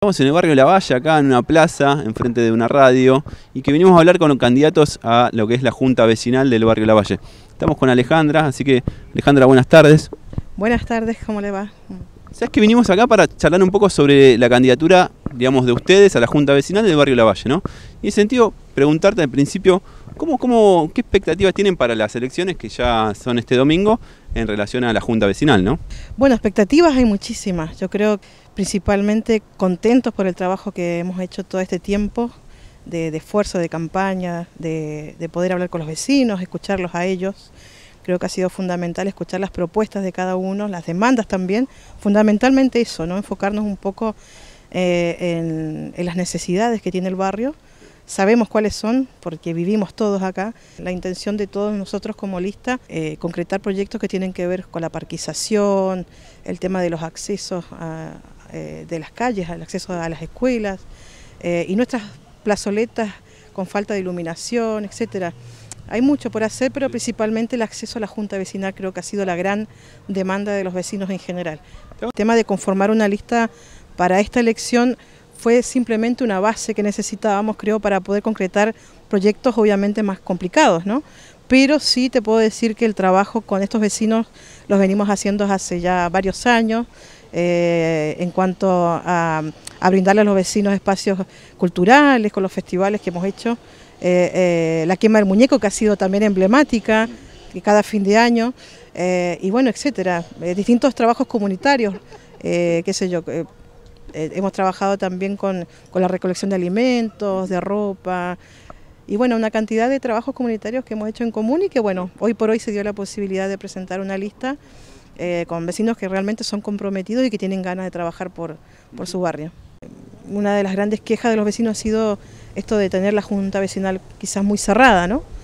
Estamos en el barrio La Valle, acá en una plaza, enfrente de una radio, y que vinimos a hablar con los candidatos a lo que es la Junta Vecinal del barrio La Valle. Estamos con Alejandra, así que Alejandra, buenas tardes. Buenas tardes, ¿cómo le va? ¿Sabes que vinimos acá para charlar un poco sobre la candidatura digamos, de ustedes a la Junta Vecinal del Barrio La Valle, ¿no? Y en ese sentido, preguntarte al principio, ¿cómo, cómo, ¿qué expectativas tienen para las elecciones que ya son este domingo en relación a la Junta Vecinal, ¿no? Bueno, expectativas hay muchísimas. Yo creo principalmente contentos por el trabajo que hemos hecho todo este tiempo, de, esfuerzo, de campaña, de, de, poder hablar con los vecinos, escucharlos a ellos. Creo que ha sido fundamental escuchar las propuestas de cada uno, las demandas también. Fundamentalmente eso, ¿no? Enfocarnos un poco eh, en, las necesidades que tiene el barrio. Sabemos cuáles son, porque vivimos todos acá. La intención de todos nosotros como lista, eh, concretar proyectos que tienen que ver con la parquización, el tema de los accesos eh, de las calles, el acceso a las escuelas, y nuestras plazoletas con falta de iluminación, etcétera. Hay mucho por hacer, pero principalmente el acceso a la Junta Vecinal creo que ha sido la gran demanda de los vecinos en general. El tema de conformar una lista para esta elección fue simplemente una base que necesitábamos, creo, para poder concretar proyectos obviamente más complicados, ¿no? Pero sí te puedo decir que el trabajo con estos vecinos los venimos haciendo hace ya varios años, eh, en cuanto a, a, brindarle a los vecinos espacios culturales, con los festivales que hemos hecho, eh, eh, la quema del muñeco que ha sido también emblemática, que cada fin de año, y bueno, etcétera, distintos trabajos comunitarios, qué sé yo, eh, hemos trabajado también con, la recolección de alimentos, de ropa, y bueno, una cantidad de trabajos comunitarios que hemos hecho en común y que bueno, hoy por hoy se dio la posibilidad de presentar una lista eh, con vecinos que realmente son comprometidos y que tienen ganas de trabajar por, por su barrio. Una de las grandes quejas de los vecinos ha sido esto de tener la junta vecinal quizás muy cerrada, ¿no?